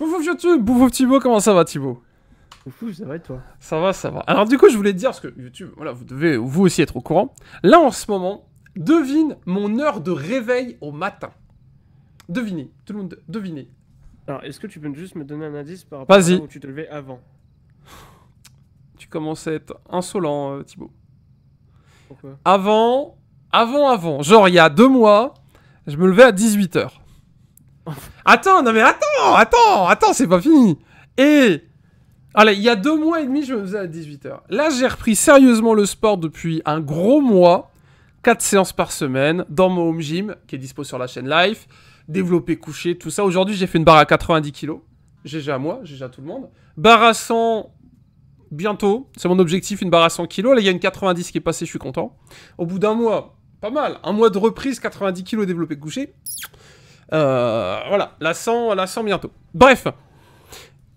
Bonjour YouTube, bonjour Thibaut, comment ça va Thibaut Bonjour, ça va et toi Ça va, ça va. Alors du coup, je voulais te dire, parce que YouTube, voilà, vous devez vous aussi être au courant. Là, en ce moment, devine mon heure de réveil au matin. Devinez, tout le monde, devinez. Alors, est-ce que tu peux juste me donner un indice par rapport à tu te levais avant Tu commences à être insolent, euh, Thibaut. Pourquoi Avant, avant, avant. Genre, il y a deux mois, je me levais à 18h attends, non mais attends, attends, attends, c'est pas fini. Et Allez, il y a deux mois et demi, je me faisais à 18h. Là, j'ai repris sérieusement le sport depuis un gros mois. quatre séances par semaine dans mon home gym qui est dispo sur la chaîne live. Développé, couché, tout ça. Aujourd'hui, j'ai fait une barre à 90 kg. GG à moi, j'ai à tout le monde. Barre à 100 bientôt. C'est mon objectif, une barre à 100 kg. Là, il y a une 90 qui est passée, je suis content. Au bout d'un mois, pas mal. Un mois de reprise, 90 kg développé, couché. Euh, voilà, la 100, la 100 bientôt. Bref.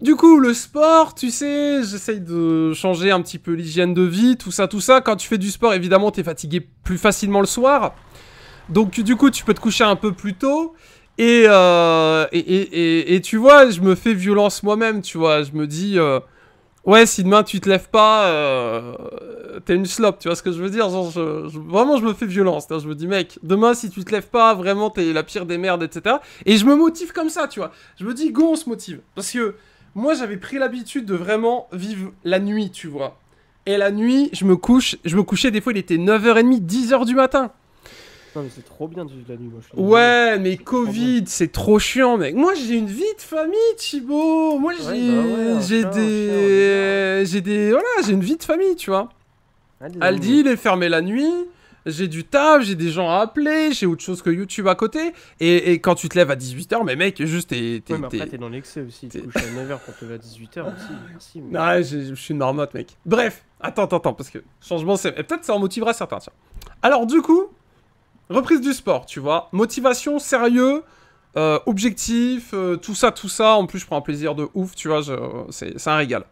Du coup, le sport, tu sais, j'essaye de changer un petit peu l'hygiène de vie, tout ça, tout ça. Quand tu fais du sport, évidemment, t'es fatigué plus facilement le soir. Donc, du coup, tu peux te coucher un peu plus tôt. Et, euh, et, et, et, tu vois, je me fais violence moi-même, tu vois. Je me dis, euh, Ouais, si demain tu te lèves pas, euh, t'es une slope, tu vois ce que je veux dire Genre, vraiment, je me fais violence. Je me dis, mec, demain, si tu te lèves pas, vraiment, t'es la pire des merdes, etc. Et je me motive comme ça, tu vois. Je me dis, go, on se motive. Parce que moi, j'avais pris l'habitude de vraiment vivre la nuit, tu vois. Et la nuit, je me couche, je me couchais, des fois, il était 9h30, 10h du matin. Non, mais c'est trop bien de vivre la nuit, moi. Je ouais, mais Covid, c'est trop chiant, mec. Moi, j'ai une vie de famille, Thibaut. Moi, j'ai bah des. Hein. Euh, j'ai des. Voilà, j'ai une vie de famille, tu vois. Aldi, il est fermé la nuit. J'ai du taf, j'ai des gens à appeler, j'ai autre chose que YouTube à côté. Et, quand tu te lèves à 18h, mais mec, juste t'es. Ouais, mais après, t'es dans l'excès aussi. Tu couches à 9h pour te lever à 18h aussi. Merci, mec. je suis une marmotte, mec. Bref, attends, attends, attends, parce que changement, c'est. Peut-être ça en motivera certains, tiens. Alors, du coup, Reprise du sport, tu vois. Motivation, sérieux, euh, objectif, euh, tout ça, tout ça. En plus, je prends un plaisir de ouf, tu vois. C'est un régal.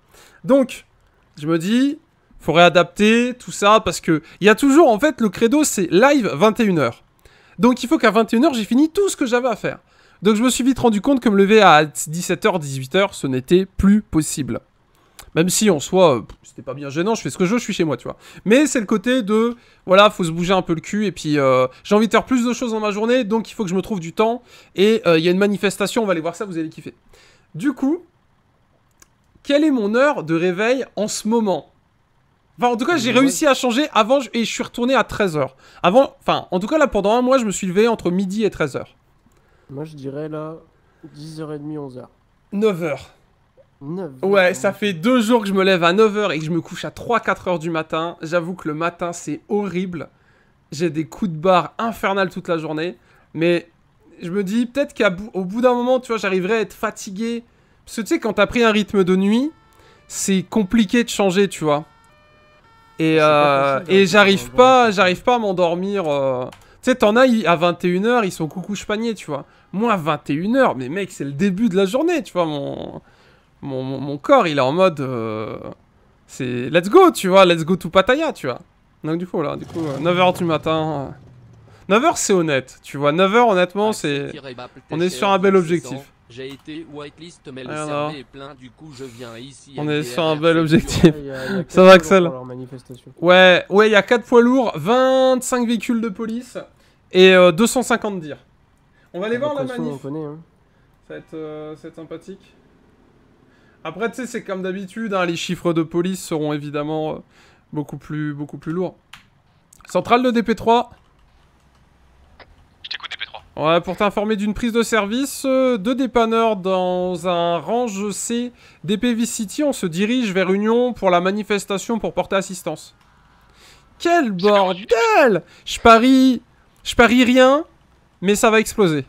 Donc, je me dis, faut réadapter tout ça parce que il y a toujours, en fait, le credo, c'est live 21h. Donc, il faut qu'à 21h, j'ai fini tout ce que j'avais à faire. Donc, je me suis vite rendu compte que me lever à 17h, 18h, ce n'était plus possible. Même si en soi, c'était pas bien gênant, je fais ce que je veux, je suis chez moi, tu vois. Mais c'est le côté de, voilà, faut se bouger un peu le cul, et puis euh, j'ai envie de faire plus de choses dans ma journée, donc il faut que je me trouve du temps. Et euh, il y a une manifestation, on va aller voir ça, vous allez kiffer. Du coup, quelle est mon heure de réveil en ce moment Enfin, en tout cas, j'ai réussi à changer avant et je suis retourné à 13h. Avant, enfin, en tout cas, là, pendant un mois, je me suis levé entre midi et 13h. Moi, je dirais là 10h30, 11h. 9h. Ouais, ça fait deux jours que je me lève à 9h et que je me couche à 3-4 h du matin. J'avoue que le matin, c'est horrible. J'ai des coups de barre infernales toute la journée. Mais je me dis, peut-être qu'au bout d'un moment, tu vois, j'arriverai à être fatigué. Parce que tu sais, quand t'as pris un rythme de nuit, c'est compliqué de changer, tu vois. Et, euh, et j'arrive pas, j'arrive pas à m'endormir. Euh. Tu sais, t'en as à 21h, ils sont coucouche panier, tu vois. Moi, 21h, mais mec, c'est le début de la journée, tu vois, mon mon, mon, corps, il est en mode. Euh, c'est let's go, tu vois, let's go to Pattaya, tu vois. Donc, du coup, là, du coup, 9h euh, du matin. 9h, euh, c'est honnête, tu vois. 9h, honnêtement, c'est. On est sur un bel objectif. J'ai été whitelist, mais le est plein, du coup je viens ici. On est sur un bel objectif. Ça va, Axel Ouais, ouais, il y a 4 poids lourds, 25 véhicules de police et 250 dire On va aller ah, voir la manif. Hein. ça va être sympathique. Après, tu sais, c'est comme d'habitude, hein, les chiffres de police seront évidemment euh, beaucoup plus, beaucoup plus lourds. Centrale de DP3. Je t'écoute, DP3. Ouais, pour t'informer d'une prise de service, De euh, deux dépanneurs dans un range C DPV City, on se dirige vers Union pour la manifestation pour porter assistance. Quel bordel Je parie... Je parie rien, mais ça va exploser.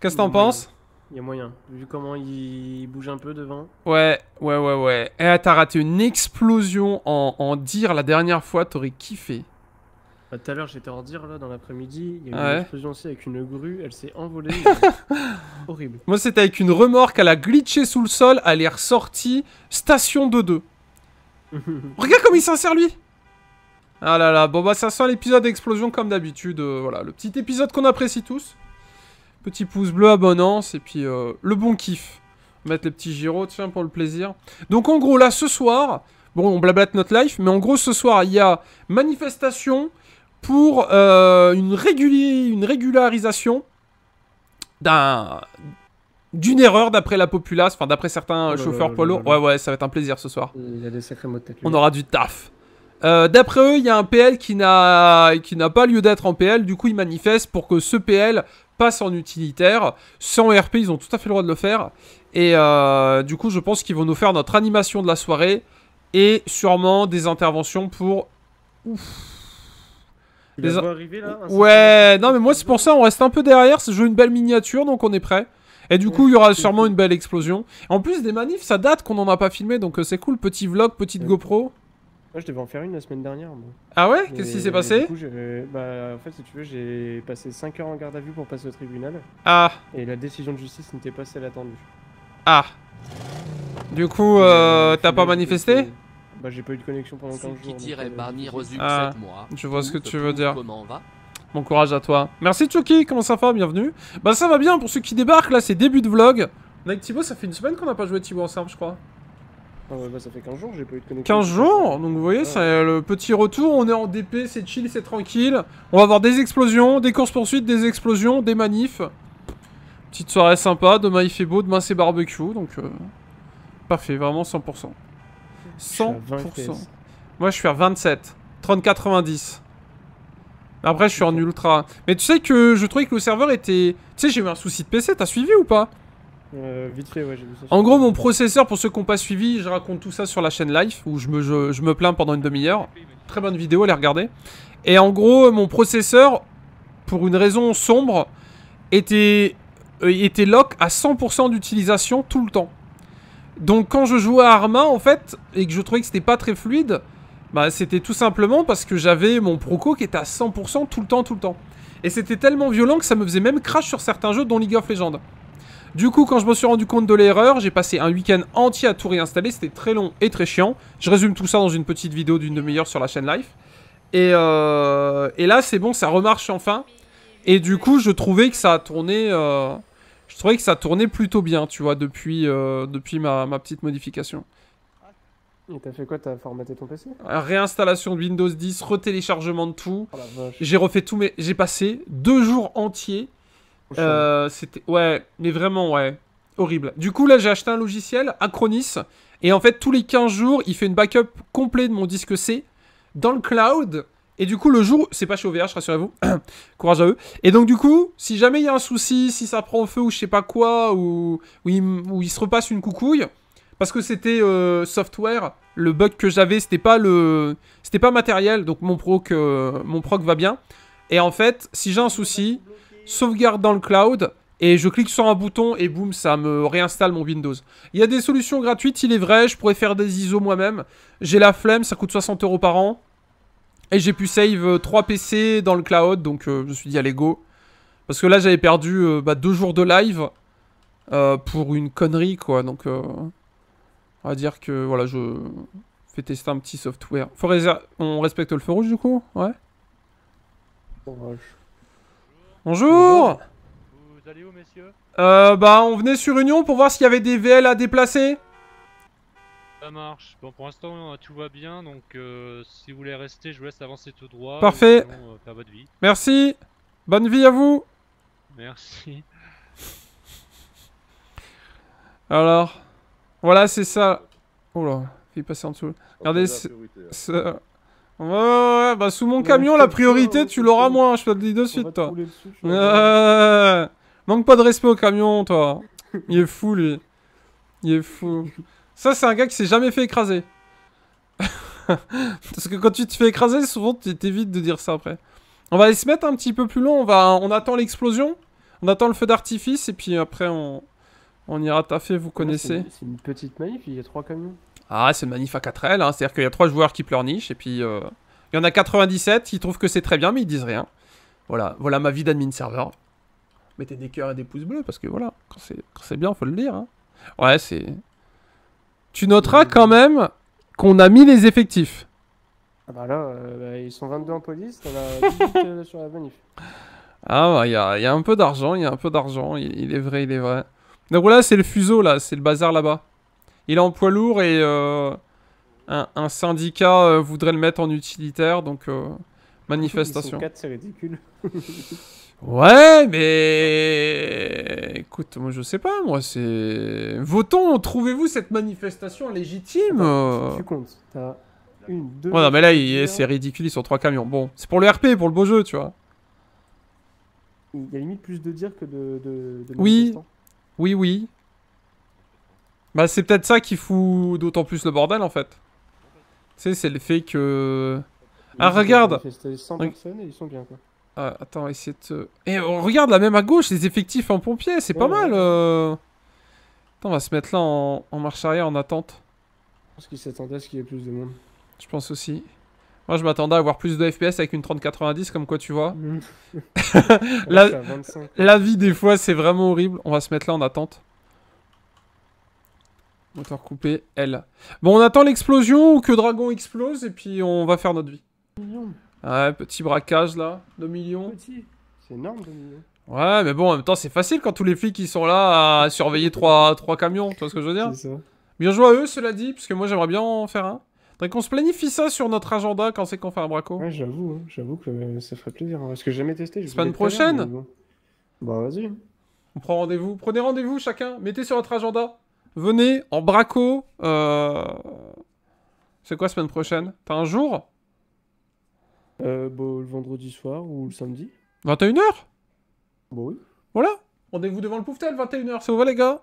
Qu'est-ce que t'en mmh. penses il y a moyen. Vu comment il bouge un peu devant. Ouais, ouais, ouais, ouais. Eh, t'as raté une explosion en, en dire la dernière fois, t'aurais kiffé. Bah, Tout à l'heure, j'étais en dire là dans l'après-midi. Il y a eu une explosion aussi avec une grue. Elle s'est envolée. Horrible. Moi, c'était avec une remorque, elle a glitché sous le sol, elle est ressortie, station de 2. Regarde comme il s'insère, lui Ah là là, bon bah ça sent l'épisode explosion comme d'habitude, euh, voilà, le petit épisode qu'on apprécie tous. Petit pouce bleu, abonnance, et puis euh, le bon kiff. Mettre les petits gyros, tiens, pour le plaisir. Donc en gros, là, ce soir, bon, on blablate notre life, mais en gros, ce soir, il y a manifestation pour euh, une, régulier une régularisation d'un d'une erreur d'après la populace, enfin d'après certains oh chauffeurs polo. Ouais, ouais, ça va être un plaisir ce soir. Il y a des sacrés mots de On aura du taf. Euh, d'après eux, il y a un PL qui n'a qui n'a pas lieu d'être en PL. Du coup, ils manifestent pour que ce PL passe en utilitaire. Sans RP, ils ont tout à fait le droit de le faire. Et euh, du coup, je pense qu'ils vont nous faire notre animation de la soirée et sûrement des interventions pour... Ouf. Il les... arriver, là, ouais, non mais moi c'est pour ça, on reste un peu derrière, je joue une belle miniature, donc on est prêt. Et du coup, il y aura sûrement une belle explosion. En plus, des manifs, ça date qu'on n'en a pas filmé, donc euh, c'est cool. Petit vlog, petite GoPro je devais en faire une la semaine dernière. Ah ouais Qu'est-ce qui s'est passé euh, bah, En fait, si tu veux, j'ai passé 5 heures en garde à vue pour passer au tribunal. Ah Et la décision de justice n'était pas celle attendue. Ah Du coup, euh, euh t'as pas manifesté Bah, j'ai pas eu de connexion pendant 15 jours. Qui euh, ah, Je vois ce que tu veux dire. Comment Bon courage à toi. Merci Chucky, comment ça va Bienvenue. Bah ça va bien, pour ceux qui débarquent, là c'est début de vlog. Avec Thibaut, ça fait une semaine qu'on n'a pas joué Thibaut ensemble, je crois. Ah bah, ça fait 15 jours, j'ai pas eu de connexion. 15 jours Donc vous voyez, c'est euh, le petit retour, on est en DP, c'est chill, c'est tranquille. On va avoir des explosions, des courses-poursuites, des explosions, des manifs. Petite soirée sympa, demain il fait beau, demain c'est barbecue, donc... Euh, parfait, vraiment 100%. 100%. Moi je suis à 27. 30-90. Après je suis en ultra. Mais tu sais que je trouvais que le serveur était... Tu sais, j'ai eu un souci de PC, t'as suivi ou pas euh, en gros, mon processeur, pour ceux qui n'ont pas suivi, je raconte tout ça sur la chaîne Life, où je me, je, me plains pendant une demi-heure. Très bonne vidéo, allez regarder. Et en gros, mon processeur, pour une raison sombre, était, euh, était lock à 100% d'utilisation tout le temps. Donc quand je jouais à Arma, en fait, et que je trouvais que c'était pas très fluide, bah c'était tout simplement parce que j'avais mon Proco qui était à 100% tout le temps, tout le temps. Et c'était tellement violent que ça me faisait même crash sur certains jeux, dont League of Legends. Du coup, quand je me suis rendu compte de l'erreur, j'ai passé un week-end entier à tout réinstaller. C'était très long et très chiant. Je résume tout ça dans une petite vidéo d'une demi-heure sur la chaîne life Et, euh, là, c'est bon, ça remarche enfin. Et du coup, je trouvais que ça a tourné... Euh, je trouvais que ça tournait plutôt bien, tu vois, depuis, euh, depuis ma, petite modification. Et t'as fait quoi T'as formaté ton PC Réinstallation de Windows 10, re retéléchargement de tout. Oh j'ai refait tout mais J'ai passé deux jours entiers euh, c'était ouais, mais vraiment ouais, horrible. Du coup là j'ai acheté un logiciel Acronis et en fait tous les 15 jours il fait une backup complète de mon disque C dans le cloud. Et du coup, le jour, c'est pas chez OVH, rassurez-vous. Courage à eux. Et donc, du coup, si jamais il y a un souci, si ça prend feu ou je sais pas quoi, ou, il, ou il se repasse une coucouille, parce que c'était euh, software, le bug que j'avais, c'était pas le, c'était pas matériel, donc mon proc, euh, mon proc va bien. Et en fait, si j'ai un souci, sauvegarde dans le cloud, et je clique sur un bouton et boum, ça me réinstalle mon Windows. Il y a des solutions gratuites, il est vrai, je pourrais faire des ISO moi-même. J'ai la flemme, ça coûte 60 euros par an. Et j'ai pu save 3 euh, PC dans le cloud, donc euh, je me suis dit allez go. Parce que là j'avais perdu euh, bah, deux jours de live pour une connerie quoi, donc on va dire que voilà, je fais tester un petit software. on respecte le feu rouge du coup Ouais. Bonjour Vous allez où, messieurs Euh, bah, on venait sur Union pour voir s'il y avait des VL à déplacer. Ça marche. Bon, pour l'instant, tout va bien, donc euh, si vous voulez rester, je vous laisse avancer tout droit. Parfait. Euh, Merci. Bonne vie à vous. Merci. Alors, voilà, c'est ça. Oh là, il est passé en dessous. Regardez, c'est... Ouais, ouais, bah sous mon camion, la priorité, tu l'auras moins, je te le dis de suite, toi. Manque pas de respect au camion, toi. Il est fou, lui. Il est fou. Ça, c'est un gars qui s'est jamais fait écraser. Parce que quand tu te fais écraser, souvent, tu t'évites de dire ça après. On va aller se mettre un petit peu plus long, on, va... on attend l'explosion, on attend le feu d'artifice, et puis après, on... on ira taffer, vous ah, connaissez. C'est une petite manif, il y a trois camions. Ah, c'est le manif à 4 L, hein. c'est-à-dire qu'il y a 3 joueurs qui pleurnichent, et puis euh, il y en a 97 qui trouvent que c'est très bien, mais ils disent rien. Voilà, voilà ma vie d'admin serveur. Mettez des cœurs et des pouces bleus, parce que voilà, quand c'est bien, faut le dire. Hein. Ouais, c'est... Tu noteras mmh. quand même qu'on a mis les effectifs. Ah bah là, euh, bah, ils sont 22 en police, euh, sur la manif. Ah bah, il y a, un peu d'argent, il y a un peu d'argent, il, il est vrai, il est vrai. Donc voilà, c'est le fuseau, là, c'est le bazar là-bas. Il est en poids lourd et euh, un, syndicat euh, voudrait le mettre en utilitaire, donc euh, manifestation. c'est ridicule. ouais, mais écoute, moi je sais pas, moi c'est votons, trouvez-vous cette manifestation légitime Tu comptes, t'as une, deux. non, mais là c'est ridicule, ils sont trois camions. Bon, c'est pour le RP, pour le beau jeu, tu vois. Il y a limite plus de dire que de. de oui, oui, oui. Bah c'est peut-être ça qui fout d'autant plus le bordel en fait. Tu sais, c'est le fait que... Ah regarde 100 personnes et ils sont bien quoi. Ah, attends, de... Et eh, on regarde là même à gauche les effectifs en pompiers, c'est pas mal euh. Attends, on va se mettre là en, marche arrière en attente. Je pense qu'ils s'attendaient à ce qu'il y ait plus de monde. Je pense aussi. Moi, je m'attendais à avoir plus de FPS avec une 3090, comme quoi tu vois. la vie, des fois, c'est vraiment horrible. On va se mettre là en attente. Moteur coupé, L. Bon, on attend l'explosion ou que Dragon explose et puis on va faire notre vie. Ouais, petit braquage là, 2 millions. C'est énorme 2 millions. Ouais, mais bon, en même temps, c'est facile quand tous les flics ils sont là à surveiller 3, camions, tu vois ce que je veux dire ça. Bien joué à eux, cela dit, parce que moi j'aimerais bien en faire un. Faudrait qu'on se planifie ça sur notre agenda quand c'est qu'on fait un braco. Ouais, j'avoue, hein. j'avoue que ça ferait plaisir. Est-ce hein. que j'ai jamais testé. Semaine prochaine Bah, vas-y. On prend rendez-vous. Prenez rendez-vous chacun. Mettez sur votre agenda venez en braco. Euh, c'est quoi semaine prochaine T'as un jour euh, bon, bah, Le vendredi soir ou le samedi 21h bah Bon oui. Voilà Rendez-vous devant le Pouftel, 21h, vous va, les gars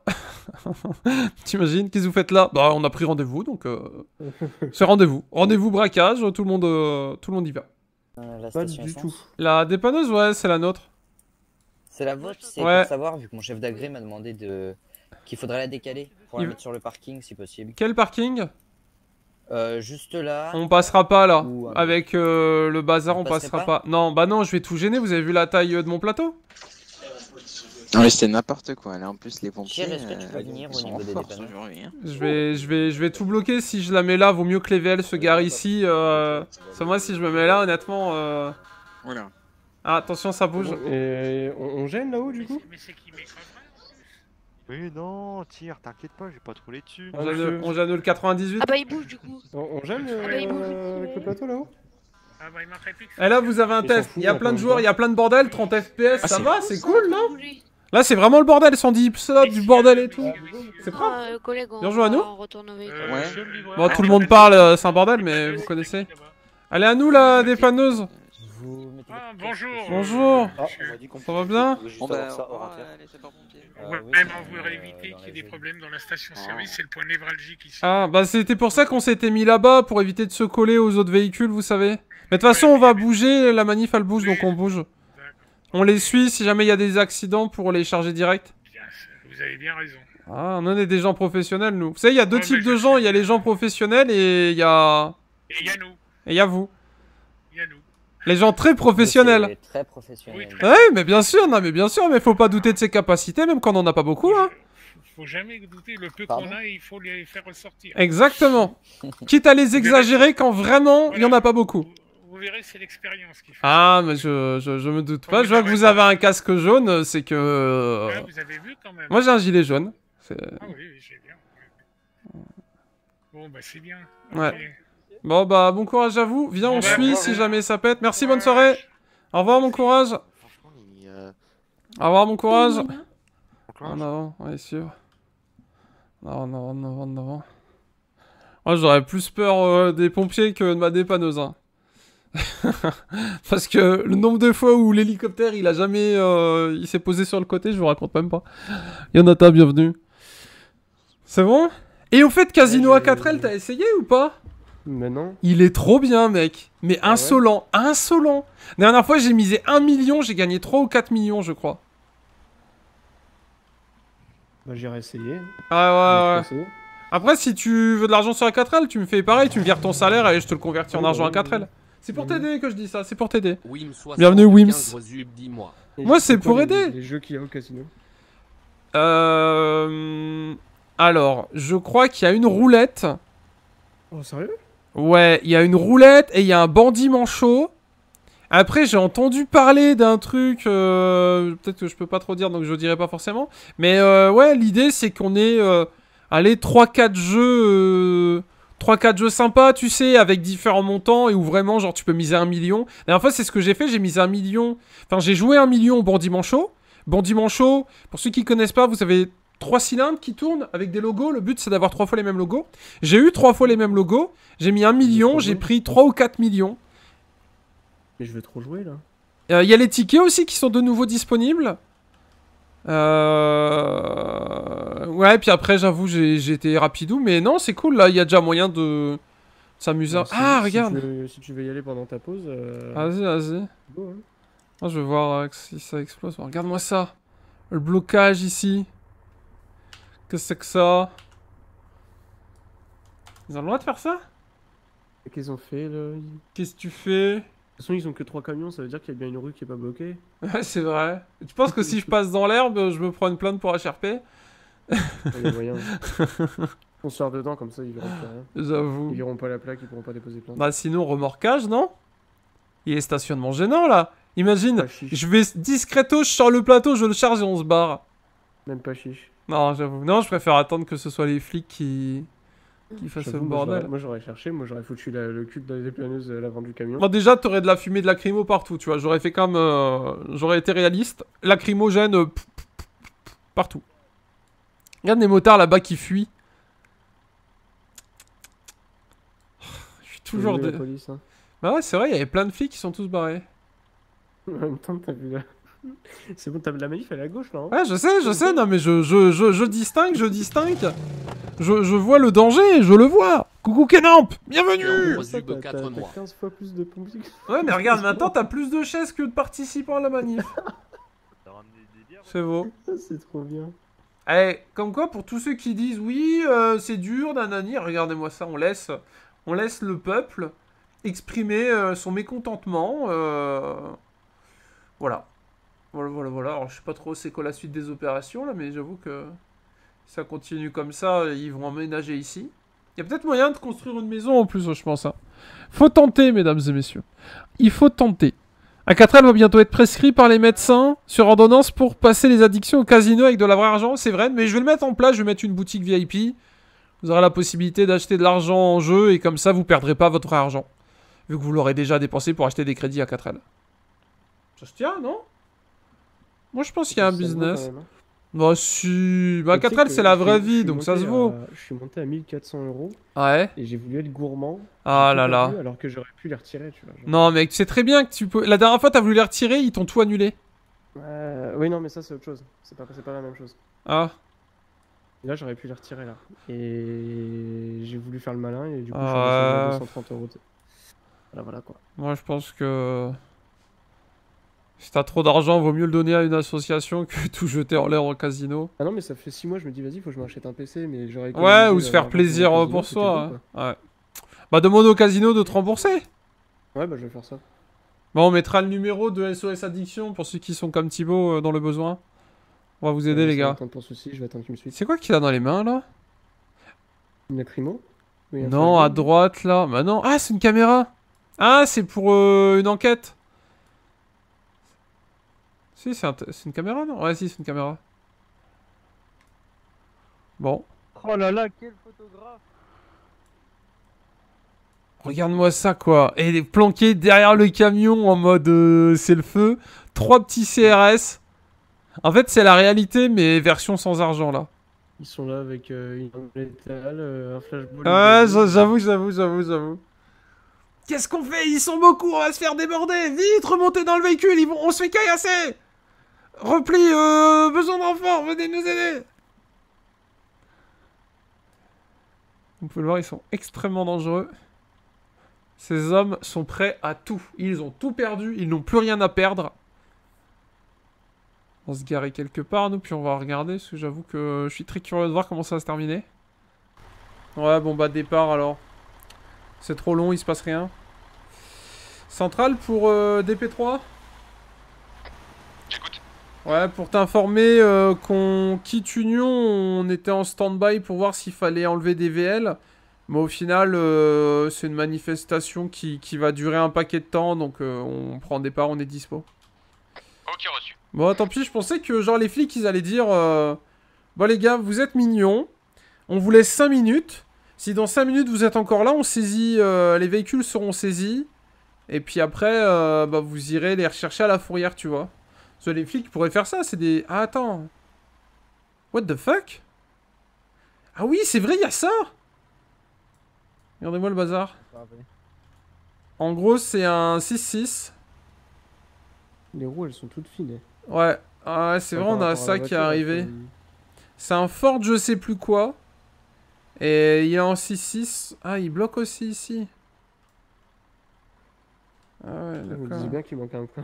T'imagines Qu'est-ce que vous faites là Bah on a pris rendez-vous, donc euh, c'est rendez-vous. Rendez-vous braquage, tout le monde, euh, tout le monde y va. Pas du tout. La dépanneuse, ouais, c'est la nôtre. C'est la vôtre, c'est ouais. pour savoir, vu que mon chef d'agré m'a demandé de... Qu'il faudrait la décaler pour la mettre sur le parking si possible. Quel parking euh, juste là. On passera pas là. Euh, Avec euh, le bazar, on, passera pas, Non, bah non, je vais tout gêner. Vous avez vu la taille de mon plateau Non, mais c'est n'importe quoi. Là, en plus, les pompiers. Est-ce que tu venir Je vais, je vais, je vais tout bloquer. Si je la mets là, vaut mieux que les VL se garent ici. c'est moi, si je me mets là, honnêtement. Voilà. Ah, attention, ça bouge. Et on, gêne là-haut, du coup oui, non, tire, t'inquiète pas, j'ai pas trop les dessus. On, j'aime le, 98 Ah bah il bouge du coup. On, on ah bah, il bouge, avec le plateau là-haut ah bah, il que ça Et là vous avez un test, il y a plein de joueurs, il y a plein de bordel, 30 FPS, ça va, c'est cool non Là c'est vraiment le bordel, 110 subs, du bordel et tout. C'est propre. Bien joué à nous Bon tout le monde parle, c'est un bordel mais vous connaissez. Allez à nous là, des dépanneuse ah, bonjour Bonjour ah, Ça va bien ah On va euh, éviter qu'il y ait des problèmes dans la station-service, c'est le point névralgique ici. Ah, bah c'était pour ça qu'on s'était mis là-bas, pour éviter de se coller aux autres véhicules, vous savez. Mais de toute façon, on va bouger, la manif elle bouge, donc on bouge. On les suit si jamais il y a des accidents pour les charger direct. Vous avez bien raison. Ah, on est des gens professionnels, nous. Vous savez, il y a deux types de gens. Il y a les gens professionnels et il y a... Et il y a nous. Et il y a vous. Les gens très professionnels. Très professionnels. Oui, mais bien sûr, non, mais bien sûr, mais faut pas douter de ses capacités, même quand on en a pas beaucoup, hein. Faut jamais douter, le peu qu'on a, il faut les faire ressortir. Exactement. Quitte à les exagérer quand vraiment il y en a pas beaucoup. Vous verrez, c'est l'expérience qui fait. Ah, mais je, je, me doute pas. Je vois que vous avez un casque jaune, c'est que. Euh, ah, vous avez vu quand même. Moi j'ai un gilet jaune. Ah oui, oui j'ai bien. Bon, bah c'est bien. Ouais. Bon bah bon courage à vous. Viens, on suit si jamais ça pète. Merci, bonne soirée. Au revoir, mon courage. Au revoir, mon courage. Euh, en avant, on est sûr. Non, non, non, non. Moi, j'aurais plus peur euh, des pompiers que de ma dépanneuse. Hein. Parce que le nombre de fois où l'hélicoptère, il a jamais... Euh, il s'est posé sur le côté, je vous raconte même pas. Yonata, bienvenue. C'est bon Et au fait, Casino A4L, t'as essayé ou pas il est trop bien, mec. Mais ah insolent, insolent. dernière fois, j'ai misé 1 million, j'ai gagné 3 ou 4 millions, je crois. Bah, j'irai essayer. Ah ouais, ouais. Après, si tu veux de l'argent sur la 4L, tu me fais pareil, tu me vires ton salaire et je te le convertis en argent à 4L. C'est pour t'aider que je dis ça, c'est pour t'aider. Bienvenue, Wims. Moi, c'est pour aider. Les, jeux casino. Euh, alors, je crois qu'il y a une roulette. Oh, sérieux Ouais, il y a une roulette et il y a un bandit manchot. Après, j'ai entendu parler d'un truc, euh, peut-être que je peux pas trop dire, donc je dirai pas forcément. Mais euh, ouais, l'idée c'est qu'on ait, euh, allez, 3-4 jeux, 3 euh, quatre jeux sympas, tu sais, avec différents montants et où vraiment, genre, tu peux miser un million. La en fait, c'est ce que j'ai fait, j'ai mis un million, enfin, j'ai joué un million au Bandit Manchot. Bandit Manchot, pour ceux qui connaissent pas, vous savez trois cylindres qui tournent avec des logos. Le but, c'est d'avoir trois fois les mêmes logos. J'ai eu trois fois les mêmes logos. J'ai mis un million, j'ai pris trois ou 4 millions. Mais je vais trop jouer là. Euh, il y a les tickets aussi qui sont de nouveau disponibles. Euh... Ouais, puis après, j'avoue, j'ai été rapidou. Mais non, c'est cool là. Il y a déjà moyen de s'amuser. ah, regarde. si tu veux y aller pendant ta pause. Euh, vas-y, vas-y. Hein. Ah, je vais voir euh, si ça explose. Regarde-moi ça. Le blocage ici. Qu'est-ce que c'est que ça Ils ont le droit de faire ça Qu'est-ce qu'ils ont fait là Qu'est-ce que tu fais De toute façon, ils ont que trois camions, ça veut dire qu'il y a bien une rue qui est pas bloquée. Ouais, c'est vrai. Tu penses que si je passe dans l'herbe, je me prends une plainte pour HRP On sort dedans, comme ça, ils verront pas. J'avoue. Ils verront pas la plaque, ils pourront pas déposer plainte. Bah, sinon, remorquage, non Il est stationnement gênant là. Imagine, je vais discreto, je sors le plateau, je le charge et on se barre. Même pas chiche. Non, j'avoue. Non, je préfère attendre que ce soit les flics qui, qui fassent le bordel. Moi, j'aurais cherché, moi, j'aurais foutu le cul dans les épineuses à euh, l'avant du camion. Bon, déjà, t'aurais de la fumée de lacrymo partout, tu vois. J'aurais fait comme. Euh, j'aurais été réaliste. Lacrymogène euh, partout. Regarde les motards là-bas qui fuient. Je suis toujours. De... Police, hein Bah ouais, c'est vrai, il y avait plein de flics qui sont tous barrés. En même temps, t'as vu là. C'est bon, la manif, elle est à gauche, là. Hein. ouais, je sais, je sais, non, mais je, je, je, distingue, je distingue. Je, je, vois le danger, je le vois. Coucou Kenamp, bienvenue 15 fois plus de Ouais, mais regarde, maintenant, t'as plus de chaises que de participants à la manif. C'est beau. C'est trop bien. Eh, comme quoi, pour tous ceux qui disent oui, euh, c'est dur, nanani, regardez-moi ça, on laisse, on laisse le peuple exprimer euh, son mécontentement. Euh, voilà. Voilà, voilà, voilà. Alors, je sais pas trop c'est quoi la suite des opérations, là, mais j'avoue que ça continue comme ça, ils vont emménager ici. Il y a peut-être moyen de construire une maison en plus, je pense. Hein. Faut tenter, mesdames et messieurs. Il faut tenter. A4L va bientôt être prescrit par les médecins sur ordonnance pour passer les addictions au casino avec de la vraie argent, c'est vrai, mais je vais le mettre en place, je vais mettre une boutique VIP. Vous aurez la possibilité d'acheter de l'argent en jeu et comme ça vous perdrez pas votre argent. Vu que vous l'aurez déjà dépensé pour acheter des crédits à 4L. Ça se tient, non moi, je pense qu'il y a un business. Hein. Bah si, bah 4L c'est la vraie vie donc ça se vaut. je suis monté à 1400 euros. Ouais. Et j'ai voulu être gourmand. Ah là là. alors que j'aurais pu les retirer tu vois. Non mais tu sais très bien que tu peux. La dernière fois t'as voulu les retirer ils t'ont tout annulé. Euh, oui non mais ça c'est autre chose. C'est pas pas la même chose. Ah. là j'aurais pu les retirer là. Et j'ai voulu faire le malin et du coup j'ai je suis 230 ah euros. Voilà voilà quoi. Moi je pense que. Si t'as trop d'argent, vaut mieux le donner à une association que tout jeter en l'air au casino. Ah non, mais ça fait 6 mois, je me dis, vas-y, faut que je m'achète un PC, mais j'aurais. Ouais, ou se faire euh, plaisir pour soi. Hein. Ouais. Bah, demande au casino de te rembourser. Ouais, bah, je vais faire ça. Bah, on mettra le numéro de SOS Addiction pour ceux qui sont comme Thibaut euh, dans le besoin. On va vous aider, les gars. je vais attendre C'est quoi qu'il a dans les mains, là Une lacrymo Non, à droite, là. Bah, non. Ah, c'est une caméra. Ah, c'est pour euh, une enquête c'est une caméra, non Ouais, si, c'est une caméra. Bon. Oh là là, quel photographe Regarde-moi ça, quoi. Et planqué derrière le camion en mode euh, c'est le feu. Trois petits CRS. En fait, c'est la réalité, mais version sans argent, là. Ils sont là avec euh, une létale, euh, un flashball. Ah, j'avoue, j'avoue, j'avoue, j'avoue. Qu'est-ce qu'on fait Ils sont beaucoup, on va se faire déborder Vite, remontez dans le véhicule, ils vont... on se fait caillasser Repli, euh, besoin d'enfants, venez nous aider Vous pouvez le voir, ils sont extrêmement dangereux. Ces hommes sont prêts à tout. Ils ont tout perdu, ils n'ont plus rien à perdre. On va se garer quelque part, nous, puis on va regarder, parce que j'avoue que je suis très curieux de voir comment ça va se terminer. Ouais, bon, bah, départ, alors. C'est trop long, il se passe rien. Centrale pour euh, DP3 Ouais, pour t'informer euh, qu'on quitte Union, on était en stand-by pour voir s'il fallait enlever des VL. Mais au final, euh, c'est une manifestation qui, va durer un paquet de temps, donc euh, on prend des parts, on est dispo. Ok, reçu. Bon, tant pis, je pensais que genre les flics, ils allaient dire Bon les gars, vous êtes mignons, on vous laisse 5 minutes. Si dans 5 minutes vous êtes encore là, on saisit, les véhicules seront saisis. Et puis après, bah, vous irez les rechercher à la fourrière, tu vois. Parce les flics pourraient faire ça, c'est des... Ah, attends. What the fuck Ah oui, c'est vrai, il y a ça Regardez-moi le bazar. En gros, c'est un 6-6. Les roues, elles sont toutes fines. Hein. Ouais, ah, c'est vrai, on a ça qui est arrivé. C'est un Ford je sais plus quoi. Et il est en 6-6. Ah, il bloque aussi ici. Ah me dis bien qu'il manque peu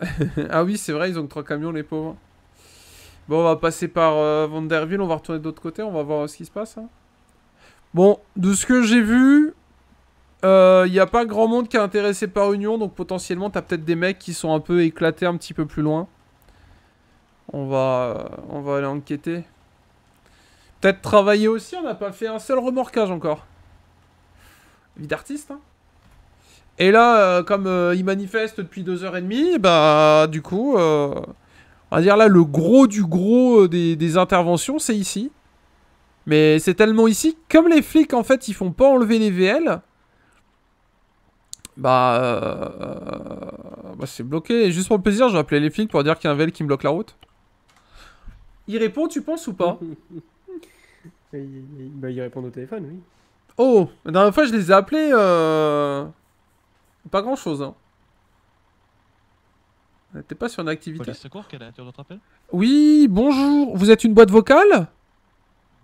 ah oui, c'est vrai, ils ont que trois camions, les pauvres. Bon, on va passer par euh, Vanderville, on va retourner de l'autre côté, on va voir euh, ce qui se passe. Hein. Bon, de ce que j'ai vu, il euh, n'y a pas grand monde qui est intéressé par Union, donc potentiellement, t'as peut-être des mecs qui sont un peu éclatés un petit peu plus loin. On va, on va aller enquêter. Peut-être travailler aussi, on n'a pas fait un seul remorquage encore. Vie d'artiste, hein et là, euh, comme euh, ils manifestent depuis deux heures et demie, bah, du coup, euh, on va dire là, le gros du gros des, interventions, c'est ici. Mais c'est tellement ici, comme les flics, en fait, ils font pas enlever les VL, bah, bah, c'est bloqué. juste pour le plaisir, je vais appeler les flics pour dire qu'il y a un VL qui me bloque la route. Il répond, tu penses ou pas il, il, bah, répondent au téléphone, oui. Oh, la dernière fois, je les ai appelés. Pas grand chose, hein. On euh, n'était pas sur une activité. Oui, bonjour. Vous êtes une boîte vocale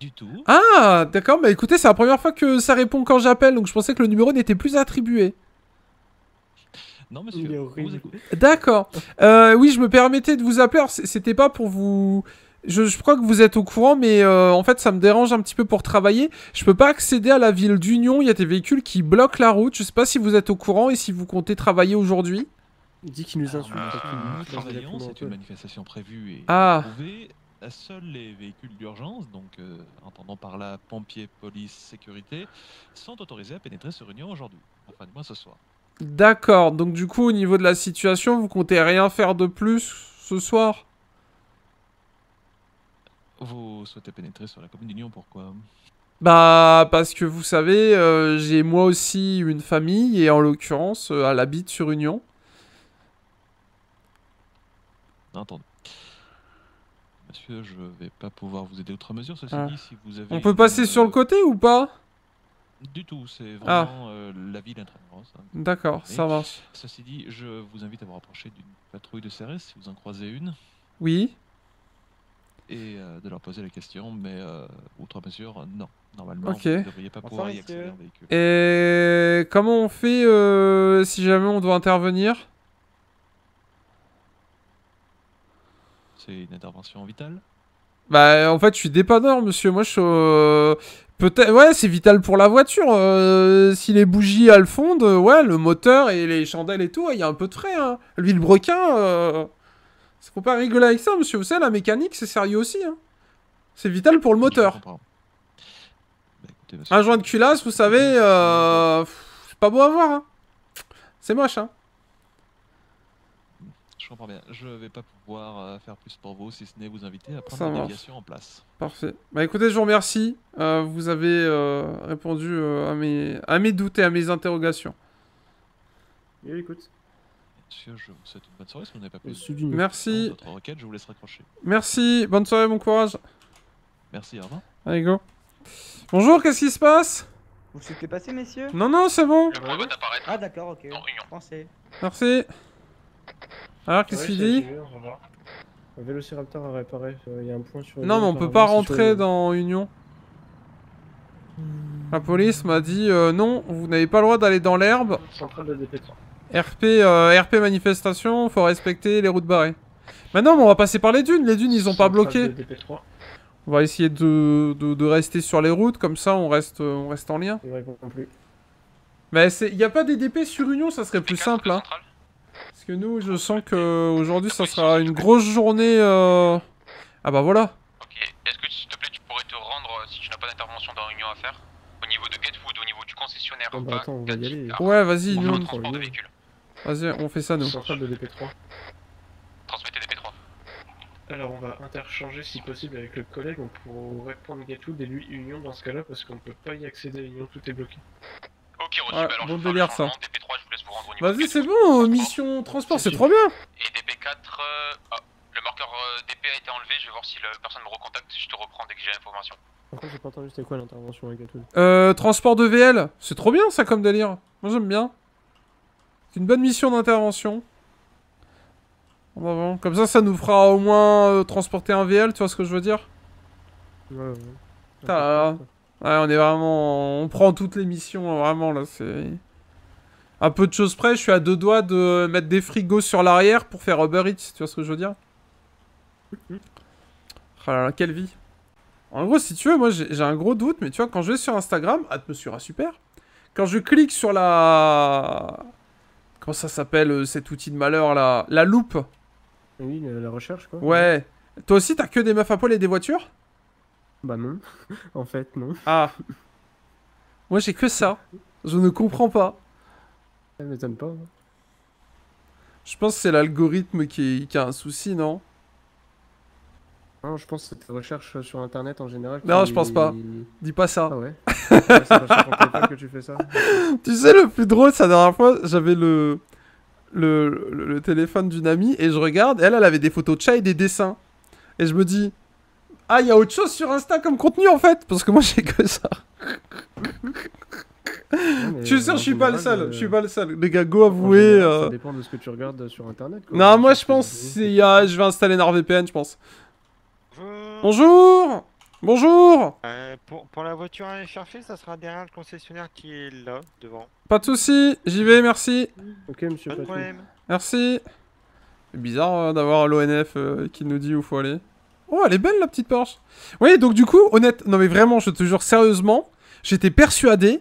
Du tout. Ah, d'accord. Mais écoutez, c'est la première fois que ça répond quand j'appelle, donc je pensais que le numéro n'était plus attribué. Non, monsieur. D'accord. Euh, oui, je me permettais de vous appeler. C'était pas pour vous je, je, crois que vous êtes au courant, mais euh, en fait, ça me dérange un petit peu pour travailler. Je peux pas accéder à la ville d'Union. Il y a des véhicules qui bloquent la route. Je sais pas si vous êtes au courant et si vous comptez travailler aujourd'hui. Il dit qu'il nous insulte. Ah, euh, c'est une manifestation prévue et ah. Euh, seuls les véhicules d'urgence, donc euh, par là pompiers, police, sécurité, sont autorisés à pénétrer sur Union aujourd'hui, enfin du moins ce soir. D'accord, donc du coup au niveau de la situation, vous comptez rien faire de plus ce soir vous souhaitez pénétrer sur la commune d'Union, pourquoi Bah, parce que vous savez, euh, j'ai moi aussi une famille, et en l'occurrence, euh, elle habite sur Union. attendez. Monsieur, je vais pas pouvoir vous aider outre mesure, ceci ah. dit, si vous avez... On peut passer sur le euh, côté ou pas du tout, c'est ah. vraiment la ville d'intérêt. D'accord, ça marche. Ceci dit, je vous invite à vous rapprocher d'une patrouille de CRS si vous en croisez une. Oui et euh, de leur poser la question, mais euh, outre mesure, non. Normalement, vous ne devriez pas pouvoir y accéder véhicule. Et comment on fait euh, si jamais on doit intervenir C'est une intervention vitale Bah en fait je suis dépanneur monsieur, moi je suis... Peut-être, ouais, c'est vital pour la voiture. si les bougies elles fondent, ouais, le moteur et les chandelles et tout, il y a un peu de frais. Hein. L'huile brequin, faut pas rigoler avec ça, monsieur. Vous savez, la mécanique, c'est sérieux aussi. Hein. C'est vital pour le moteur. Bah, Un joint de culasse, vous savez, euh, c'est pas beau à voir. Hein. C'est moche. Hein. Je comprends bien. Je vais pas pouvoir euh, faire plus pour vous si ce n'est vous inviter à prendre la en place. Parfait. Bah écoutez, je vous remercie. Euh, vous avez répondu à, mes... à mes doutes et à mes interrogations. Et eh, écoute. Monsieur, je vous souhaite une bonne soirée, si euh, vous n'avez pas plus Merci. Merci, bonne soirée, bon courage. Merci, au revoir. Allez, go. Bonjour, qu'est-ce qui se passe Vous souhaitez passer, messieurs Non, non, c'est bon. Le robot apparaît. Ah, d'accord, ok. Français. Merci. Alors, qu'est-ce qu'il dit Le vélociraptor a réparé, euh, il y a un point sur... Non, mais on peut pas rentrer dans Union. La police m'a dit euh, non, vous n'avez pas le droit d'aller dans l'herbe. RP, euh, RP manifestation, faut respecter les routes barrées. Maintenant, on va passer par les dunes. Les dunes, ils ont pas bloqué. On va essayer de, de, rester sur les routes, comme ça on reste, on reste en lien. Plus. Mais il n'y a pas des DP sur Union, ça serait plus simple. Hein. Parce que nous, je sens que aujourd'hui, ça sera une grosse journée. Euh... Ah bah voilà. Ok, est-ce que s'il te plaît, tu pourrais te rendre euh, si tu n'as pas d'intervention dans Union à faire Au niveau de gatefood au niveau du concessionnaire. Ah bah ouais, vas-y, nous Transport de Vas-y, on fait ça nous. DP3. Transmettez DP3. Alors on va interchanger si possible avec le collègue, on pourrait prendre Gatoud et lui Union dans ce cas-là parce qu'on ne peut pas y accéder à Union, tout est bloqué. Ok, reçu, ouais, alors bon délire ça. Vas-y, c'est bon, mission transport, c'est trop bien. Et DP4, euh, ah, le marqueur euh, DP a été enlevé, je vais voir si la personne me recontacte, je te reprends dès que j'ai l'information. Pourquoi j'ai pas entendu c'était quoi l'intervention avec Gatoud. Euh, transport de VL, c'est trop bien ça comme délire. Moi j'aime bien une bonne mission d'intervention. Comme ça, ça nous fera au moins euh, transporter un VL, tu vois ce que je veux dire Ouais, on est vraiment... On prend toutes les missions, euh, vraiment, là, c'est... Un peu de choses près, je suis à deux doigts de mettre des frigos sur l'arrière pour faire Uber Eats, tu vois ce que je veux dire Oh là là, quelle vie en gros, si tu veux, moi j'ai un gros doute, mais tu vois, quand je vais sur Instagram, ah, me super. Quand je clique sur la Comment ça s'appelle euh, cet outil de malheur là La loupe Oui, la recherche quoi. Ouais. Toi aussi, t'as que des meufs à poil et des voitures Bah non. en fait, non. Ah. Moi, j'ai que ça. Je ne comprends pas. Ça m'étonne pas. Hein. Je pense que c'est l'algorithme qui, a un souci, non non, je pense que c'est recherches sur internet en général. Non, je pense pas. Dis pas ça. Ah ouais. pas que tu fais ça. Tu sais, le plus drôle, c'est la dernière fois, j'avais le... le, téléphone d'une amie et je regarde. Elle, elle avait des photos de chat et des dessins. Et je me dis, ah, il y a autre chose sur Insta comme contenu en fait Parce que moi, j'ai que ça. Tu je suis sûr, je suis pas le seul. Euh, je suis pas le seul. Les gars, go avouer. Ça euh. dépend de ce que tu regardes sur internet. Non, moi je pense. Y a... Je vais installer NordVPN, je pense. Bonjour Bonjour euh, pour, la voiture à aller chercher, ça sera derrière le concessionnaire qui est là, devant. Pas de soucis, j'y vais, merci. Ok, monsieur. Pas de problème. Merci. C'est bizarre euh, d'avoir l'ONF euh, qui nous dit où faut aller. Oh, elle est belle, la petite Porsche. Oui, donc du coup, honnête, non mais vraiment, je te jure, sérieusement, j'étais persuadé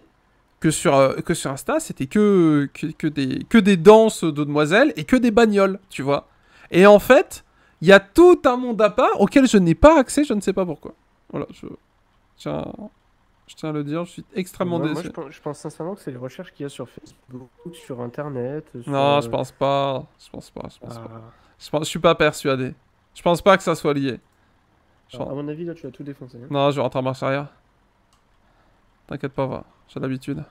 que sur, que sur Insta, c'était que, que, des, que des danses de demoiselles et que des bagnoles, tu vois. Et en fait, il y a tout un monde à part auquel je n'ai pas accès, je ne sais pas pourquoi. Voilà, je tiens, je tiens à le dire, je suis extrêmement désolé. déçu. Moi, je, pense, sincèrement que c'est les recherches qu'il y a sur Facebook, sur Internet. Non, je pense pas. Je pense pas. Je pense pas. Ah. Je, suis pas persuadé. Je pense pas que ça soit lié. à mon avis, là, tu as tout défoncer. Hein. Non, je rentre en marche arrière. T'inquiète pas, va. J'ai l'habitude.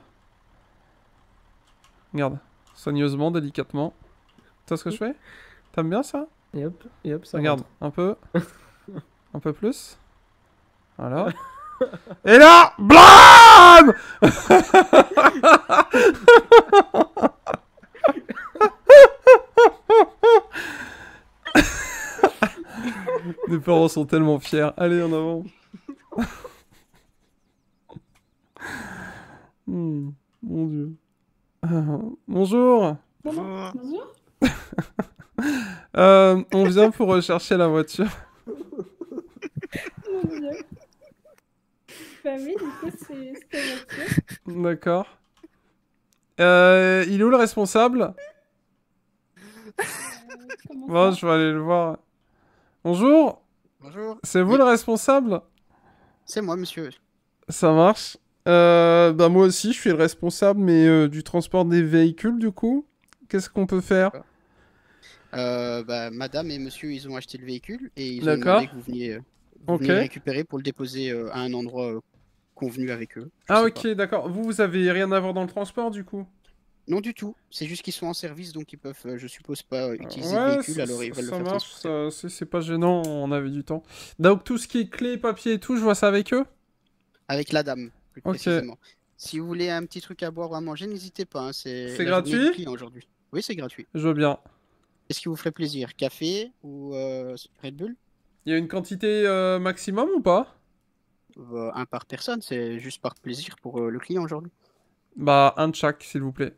Regarde. Soigneusement, délicatement. Tu vois ce que je fais T'aimes bien ça et hop, et hop, ça Regarde, un peu. un peu plus. Voilà. et là BLAM Mes parents sont tellement fiers. Allez, en avant. Hmm, mon dieu. Bonjour. Bonjour. Euh, on vient pour rechercher la voiture. Bah D'accord. Euh, il est où le responsable euh, Bon, je vais aller le voir. Bonjour. Bonjour. C'est vous le responsable C'est moi, monsieur. Ça marche. Euh, bah, moi aussi, je suis le responsable, mais euh, du transport des véhicules, du coup. Qu'est-ce qu'on peut faire euh, bah, madame et monsieur, ils ont acheté le véhicule et ils ont demandé que vous euh, veniez, récupérer pour le déposer euh, à un endroit convenu avec eux. Ah ok, d'accord. Vous, vous avez rien à voir dans le transport du coup non du tout, c'est juste qu'ils sont en service donc ils peuvent, je suppose, pas utiliser le véhicule alors ils marche, c'est pas gênant, on avait du temps. Donc tout ce qui est clé, papier et tout, je vois ça avec eux Avec la dame, plus Si vous voulez un petit truc à boire ou à manger, n'hésitez pas. Hein, c'est gratuit aujourd'hui. Oui, c'est gratuit. Je veux bien. Qu'est-ce qui vous ferait plaisir Café ou euh, Red Bull Il y a une quantité euh, maximum ou pas euh, Un par personne, c'est juste par plaisir pour le client aujourd'hui. Bah, un de chaque, s'il vous plaît.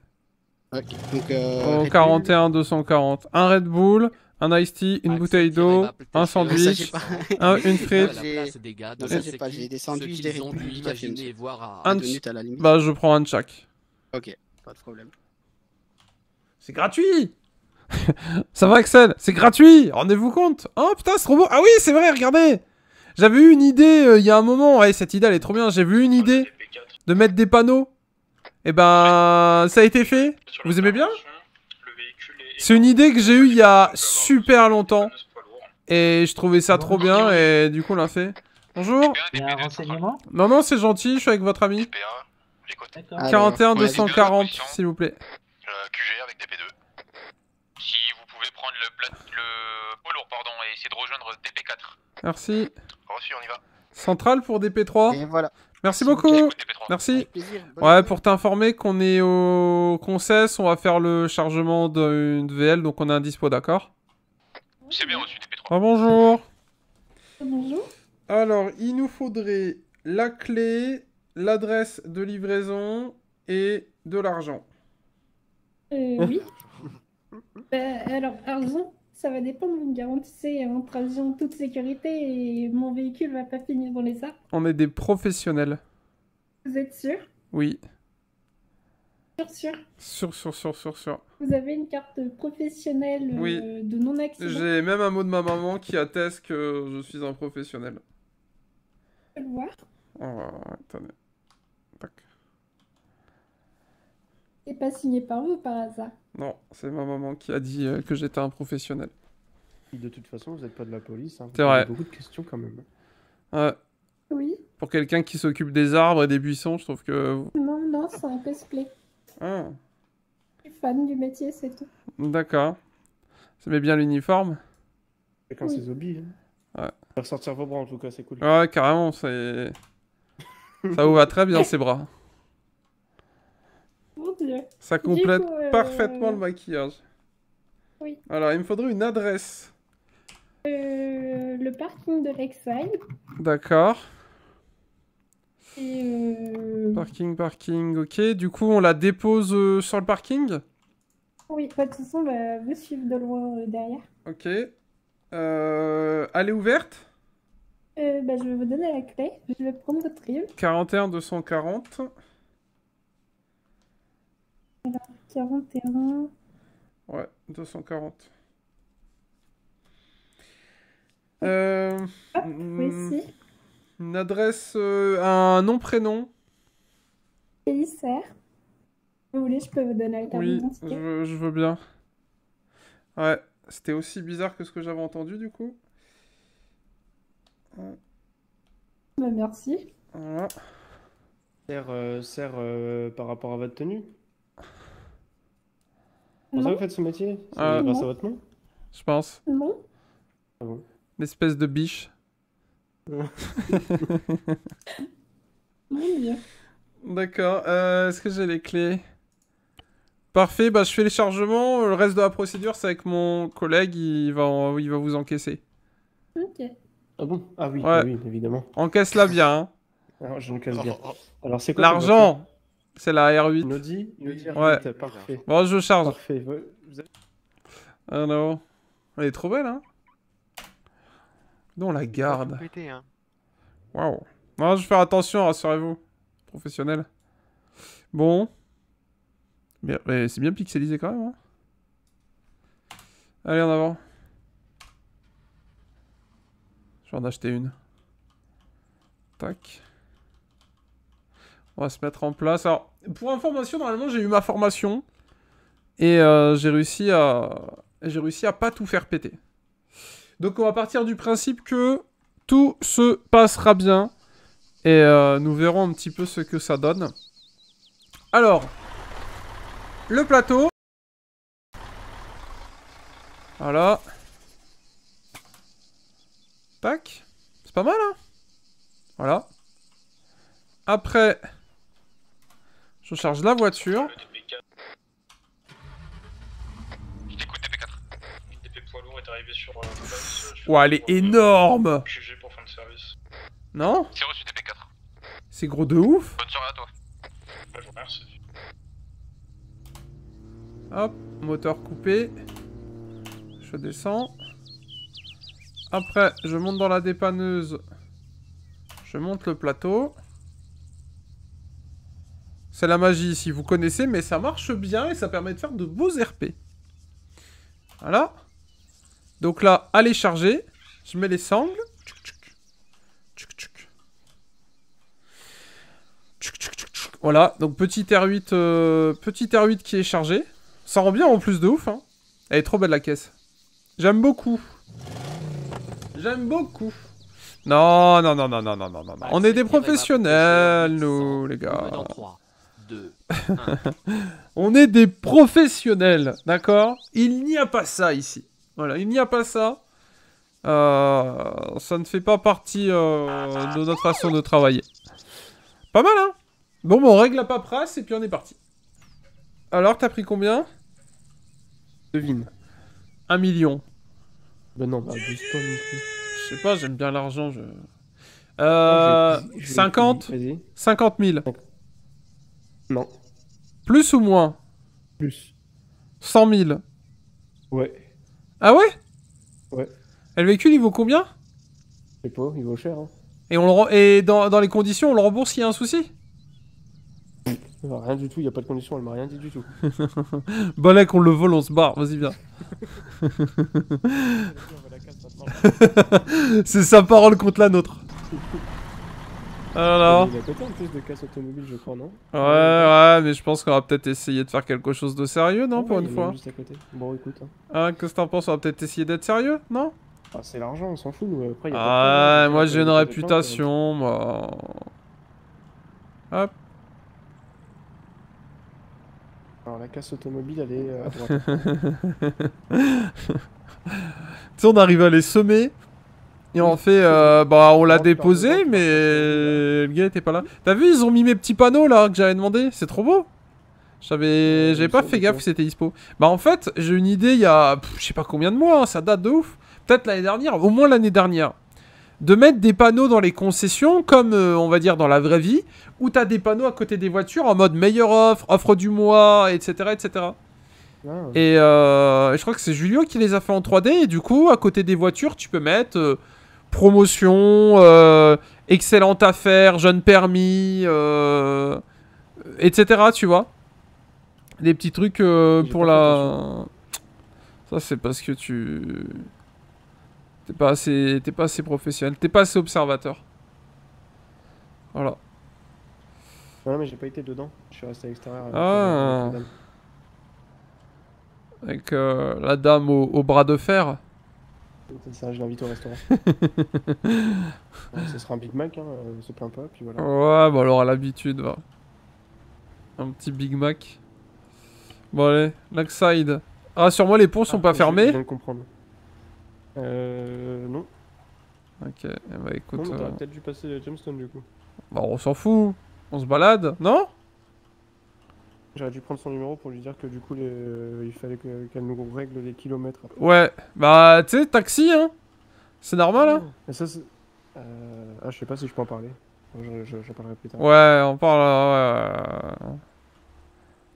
Ok, donc. 41, 240. Un Red Bull, un iced tea, une bouteille d'eau, bah, un sandwich, une frite. Non, j'ai pas, j'ai des sandwichs, des frites. à la limite. Bah, je prends un de chaque. Ok, pas de problème. C'est gratuit ça va, Axel C'est gratuit Rendez-vous compte Oh putain, ce robot Ah oui, c'est vrai, regardez J'avais eu une idée euh, il y a un moment. Ouais, cette idée, elle est trop bien. J'ai vu une ah, idée de mettre des panneaux. Et eh ben, ça a été fait. Vous aimez bien C'est une idée que j'ai eue il y a super longtemps. Et je trouvais ça trop bien. Et du coup, on l'a fait. Bonjour. Non, non, c'est gentil. Je suis avec votre ami. 41 240, s'il vous plaît. Euh, QG avec DP2 prendre le, plat, le poids lourd pardon, et essayer de rejoindre DP4. Merci. Reçu, oh, on y va. Centrale pour DP3. Et voilà. Merci, beaucoup. Merci. Ouais, pour t'informer qu'on est au concess, on va faire le chargement d'une VL, donc on a un dispo, d'accord C'est bien reçu, DP3. Ah, bonjour. Bonjour. Alors, il nous faudrait la clé, l'adresse de livraison et de l'argent. Euh, oui. Ben, alors, argent, ça va dépendre. Vous me garantissez entre en toute sécurité et mon véhicule va pas finir dans les arbres. On est des professionnels. Vous êtes sûr Oui. Sûr, sûr. Sûr, sûr, sûr, sûr, sûr. Vous avez une carte professionnelle euh, de non-accident J'ai même un mot de ma maman qui atteste que je suis un professionnel. Je peux le voir. Oh, attendez. pas signé par vous par hasard Non, c'est ma maman qui a dit euh, que j'étais un professionnel. De toute façon, vous n'êtes pas de la police. Hein. C'est vrai. beaucoup de questions quand même. Oui. Pour quelqu'un qui s'occupe des arbres et des buissons, je trouve que. Non, non, c'est un cosplay. Ah. Je suis fan du métier, c'est tout. D'accord. Ça met bien l'uniforme. C'est quand c'est zombie. Ouais. Faire sortir vos bras en tout cas, c'est cool. Ouais, carrément, c'est. Ça vous va très bien ces bras. Ça complète euh, parfaitement le maquillage. Oui. Alors, il me faudrait une adresse. Euh, le parking de Lakeside. D'accord. Euh, parking, parking, ok. Du coup, on la dépose sur le parking Oui, de toute façon, Vous suivez suivre de loin derrière. Ok. elle est ouverte bah, Je vais vous donner la clé. Je vais prendre votre livre. 41 240. 41. Ouais, 240. Euh, ah, hmm, une adresse, euh, un nom, prénom. sert Si vous voulez, je peux vous donner le Oui, je veux, bien. Ouais, c'était aussi bizarre que ce que j'avais entendu du coup. Bah, merci. sert euh, par rapport à votre tenue vous vous faites ce métier C'est euh, grâce à votre nom Je pense. Non. L'espèce ah de biche. D'accord. Euh, est-ce que j'ai les clés Parfait. Bah, je fais les chargements. Le reste de la procédure, c'est avec mon collègue. Il va, il va vous encaisser. Ok. Ah bon Ah oui, ah oui évidemment. Encaisse-la bien. Hein. Alors, ah, j'encaisse bien. Oh, oh. Alors, c'est quoi L'argent c'est la R8. nous dit R8, ouais. parfait. Bon, je charge. Parfait. Vous ah, Elle est trop belle, hein Non, la garde. Hein. Waouh. Wow. Non, je vais faire attention, rassurez-vous. Professionnel. Bon. Mais, mais c'est bien pixelisé quand même. Hein Allez, en avant. Je vais en acheter une. Tac. On va se mettre en place. Alors, pour information, normalement, j'ai eu ma formation. Et euh, j'ai réussi à... J'ai réussi à pas tout faire péter. Donc on va partir du principe que tout se passera bien. Et euh, nous verrons un petit peu ce que ça donne. Alors, le plateau. Voilà. Tac. C'est pas mal, hein Voilà. Après, je charge la voiture. Écoute, dp 4 Une DP poids lourd est arrivée sur. Euh, Ouah, elle est énorme pour fin de service. Non C'est reçu 4 C'est gros de ouf Bonne soirée à toi. Merci. Hop, moteur coupé. Je descends. Après, je monte dans la dépanneuse. Je monte le plateau. C'est la magie si vous connaissez, mais ça marche bien et ça permet de faire de beaux RP. Voilà. Donc là, allez charger. Je mets les sangles. Voilà, donc petit R8, euh, petit R8 qui est chargé. Ça rend bien en plus de ouf. Hein. Elle est trop belle la caisse. J'aime beaucoup. J'aime beaucoup. Non, non, non, non, non, non, non, non. Bah, On est des professionnels, nous, les gars. on est des professionnels, d'accord Il n'y a pas ça ici. Voilà, il n'y a pas ça. Euh, ça ne fait pas partie euh, de notre façon de travailler. Pas mal, hein Bon, on règle la paperasse et puis on est parti. Alors, t'as pris combien Devine. Un million. Ben non, juste Je sais pas, j'aime bien l'argent, Euh... 50 50 000. Non. Plus ou moins Plus. 100 000 Ouais. Ah ouais Ouais. Et le véhicule, il vaut combien il vaut cher. Hein. Et, on le Et dans, les conditions, on le rembourse s'il y a un souci Rien du tout, il n'y a pas de condition, elle m'a rien dit du tout. Bon, bah on qu'on le vole, on se barre, vas-y viens. C'est sa parole contre la nôtre. Ah, alors. y a un en plus de casse automobile, je crois, non Ouais, ouais, mais je pense qu'on va peut-être essayer de faire quelque chose de sérieux, non, ah pour une fois juste à côté. Bon, écoute. Hein, ah, qu'est-ce que t'en penses On va peut-être essayer d'être sérieux, non c'est l'argent, on s'en fout, Ouais, moi j'ai une réputation, moi. Hop. Alors, la casse automobile, elle est euh, à droite. tu sais, on arrive à les semer. Et en fait, euh, bah on l'a déposé, mais le gars était pas là. T'as vu, ils ont mis mes petits panneaux là que j'avais demandé, c'est trop beau. J'avais, j'avais pas fait gaffe que c'était dispo. Bah en fait, j'ai une idée il y a, je sais pas combien de mois, hein, ça date de ouf. Peut-être l'année dernière, au moins l'année dernière. De mettre des panneaux dans les concessions, comme euh, on va dire dans la vraie vie, où t'as des panneaux à côté des voitures en mode meilleure offre, offre du mois, etc. etc. Ah, euh, et je crois que c'est Julio qui les a fait en 3D, et du coup, à côté des voitures, tu peux mettre promotion, euh, excellente affaire, jeune permis, euh, etc. Tu vois Des petits trucs euh, pour la. Ça, c'est parce que tu. T'es pas, assez... pas assez professionnel, t'es pas assez observateur. Voilà. Non, mais j'ai pas été dedans, je suis resté à l'extérieur. Ah. Avec, ah. la dame au bras de fer. Ça, je l'invite au restaurant. Ça ce sera un Big Mac, hein, euh, se plaint pas, puis voilà. Ouais, bah alors à l'habitude, va. Un petit Big Mac. Bon allez, Side. Rassure-moi, les ponts sont ah, pas fermés Je comprendre. Euh... Non. Ok, bah écoute... Non, t'aurais euh, peut-être dû passer le Jamestown, du coup. Bah on s'en fout. On se balade, non J'aurais dû prendre son numéro pour lui dire que du coup, il fallait qu'elle nous règle les kilomètres. Ouais, bah tu sais, taxi, hein C'est normal, hein euh, Ah, je sais pas si je peux en parler. J'en parlerai plus tard. Ouais, on parle.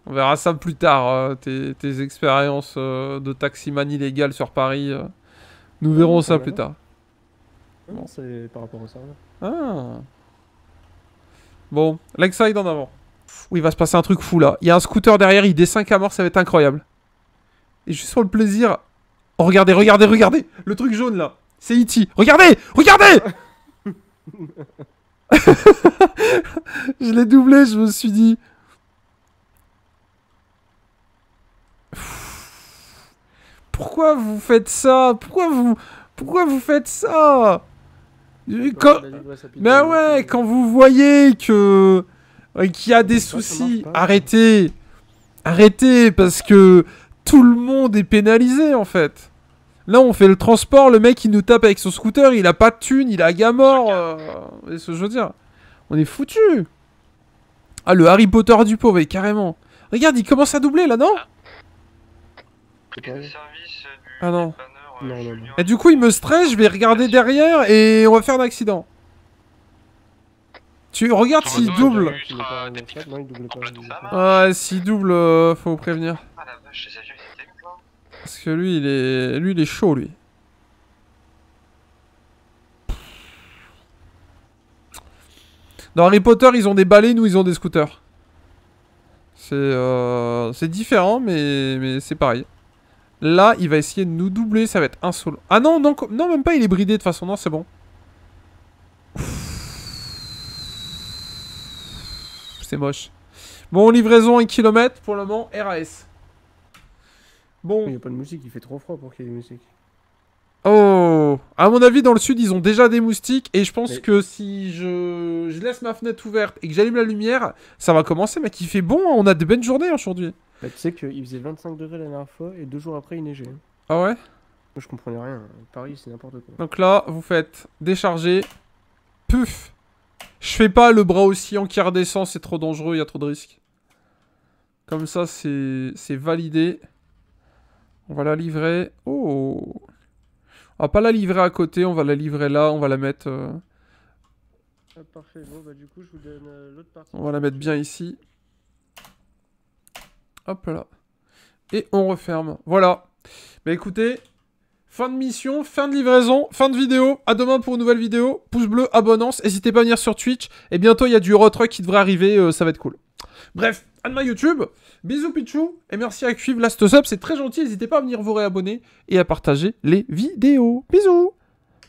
On verra ça plus tard, euh, tes, expériences euh, de taximan illégal sur Paris. Nous verrons ça plus tard. Non, C'est par rapport au serveur. Ah. Bon, en avant il va se passer un truc fou là. Il y a un scooter derrière, il descend à mort, ça va être incroyable. Et juste pour le plaisir. Oh, regardez, regardez, regardez Le truc jaune là. C'est E.T. Regardez Regardez Je l'ai doublé, je me suis dit. Pourquoi vous faites ça Pourquoi vous. Pourquoi vous faites ça Mais ouais, quand vous voyez que euh, qui a des soucis, arrêtez Arrêtez, parce que tout le monde est pénalisé, en fait. Là, on fait le transport, le mec, il nous tape avec son scooter, il a pas de thune, il a gamor. Euh... ce que je veux dire On est foutu. Ah, le Harry Potter du pauvre, eh, carrément. Regarde, il commence à doubler, là, non Ah non. Et du coup, il me stresse, je vais regarder derrière et on va faire un accident. Tu regardes s'il double. Ah, s'il double, euh, faut faut prévenir. Ah Parce que lui, il est, lui, il est chaud, lui. Dans Harry Potter, ils ont des balais, nous, ils ont des scooters. C'est euh, différent, mais, c'est pareil. Là, il va essayer de nous doubler, ça va être insolent. Ah non, non, non, même pas, il est bridé de toute façon, non, c'est bon. moche. Bon, livraison et kilomètre pour le moment, RAS. Bon. Il n'y a pas de musique. il fait trop froid pour qu'il y ait des moustiques. Oh À mon avis, dans le sud, ils ont déjà des moustiques. Et je pense que si je... laisse ma fenêtre ouverte et que j'allume la lumière, ça va commencer, Mais qui fait bon, hein. on a des belles journées aujourd'hui. Bah, tu sais qu'il faisait 25 degrés la dernière fois et deux jours après, il neigeait. Hein. Ah ouais je comprenais rien. Paris, c'est n'importe quoi. Donc là, vous faites décharger, puf, je fais pas le bras aussi en quart redescend, c'est trop dangereux, il y a trop de risques. Comme ça, c'est validé. On va la livrer. Oh On ah, va pas la livrer à côté, on va la livrer là, on va la mettre... Euh, ah, parfait, bon, bah, du coup, je vous donne euh, l'autre partie. On va la mettre bien ici. Hop là. Et on referme. Voilà. Mais bah, écoutez, Fin de mission, fin de livraison, fin de vidéo. À demain pour une nouvelle vidéo. Pouce bleu, abonnance. N'hésitez pas à venir sur Twitch. Et bientôt, il y a du road qui devrait arriver. Euh, ça va être cool. Bref, à demain YouTube. Bisous Pichou. Et merci à Cuivre Last Sub. C'est très gentil. N'hésitez pas à venir vous réabonner et à partager les vidéos. Bisous.